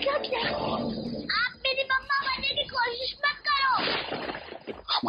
が来た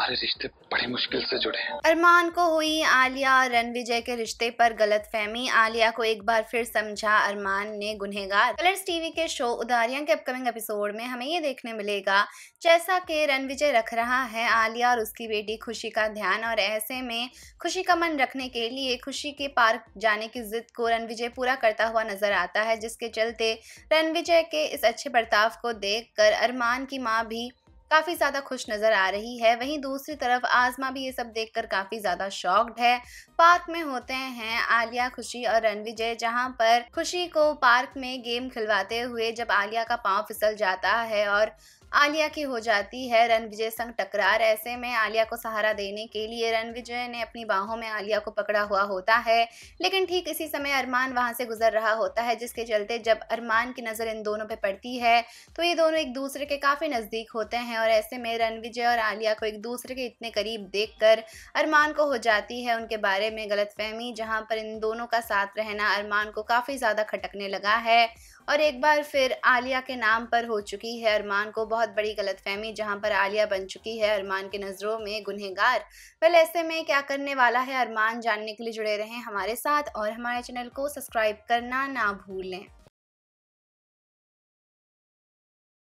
हमारे रिश्ते बड़ी मुश्किल से जुड़े हैं अरमान को हुई आलिया और रणविजय के रिश्ते पर गलत फहमी आलिया को एक बार फिर समझा अरमान ने गुनहगार कलर्स टीवी के शो उदारियां के अपकमिंग एपिसोड में हमें ये देखने मिलेगा जैसा कि रणविजय रख रहा है आलिया और उसकी बेटी खुशी का ध्यान और ऐसे में खुशी का मन रखने के लिए खुशी के पार्क जाने की जिद को रणविजय पूरा करता हुआ नजर आता है जिसके चलते रणविजय के इस अच्छे बर्ताव को देख अरमान की माँ भी काफ़ी ज़्यादा खुश नज़र आ रही है वहीं दूसरी तरफ आजमा भी ये सब देखकर काफ़ी ज़्यादा शॉक्ड है पार्क में होते हैं आलिया खुशी और रणविजय जहाँ पर खुशी को पार्क में गेम खिलवाते हुए जब आलिया का पाँव फिसल जाता है और आलिया की हो जाती है रणविजय संग टकरार ऐसे में आलिया को सहारा देने के लिए रणविजय ने अपनी बाहों में आलिया को पकड़ा हुआ होता है लेकिन ठीक इसी समय अरमान वहां से गुजर रहा होता है जिसके चलते जब अरमान की नज़र इन दोनों पे पड़ती है तो ये दोनों एक दूसरे के काफ़ी नज़दीक होते हैं और ऐसे में रणविजय और आलिया को एक दूसरे के इतने करीब देखकर अरमान को हो जाती है उनके बारे में गलतफहमी जहां पर इन दोनों का साथ रहना अरमान को काफ़ी ज़्यादा खटकने लगा है और एक बार फिर आलिया के नाम पर हो चुकी है अरमान को बहुत बड़ी गलतफहमी जहां पर आलिया बन चुकी है अरमान के नज़रों में गुनहगार वेल ऐसे में क्या करने वाला है अरमान जानने के लिए जुड़े रहें हमारे साथ और हमारे चैनल को सब्सक्राइब करना ना भूलें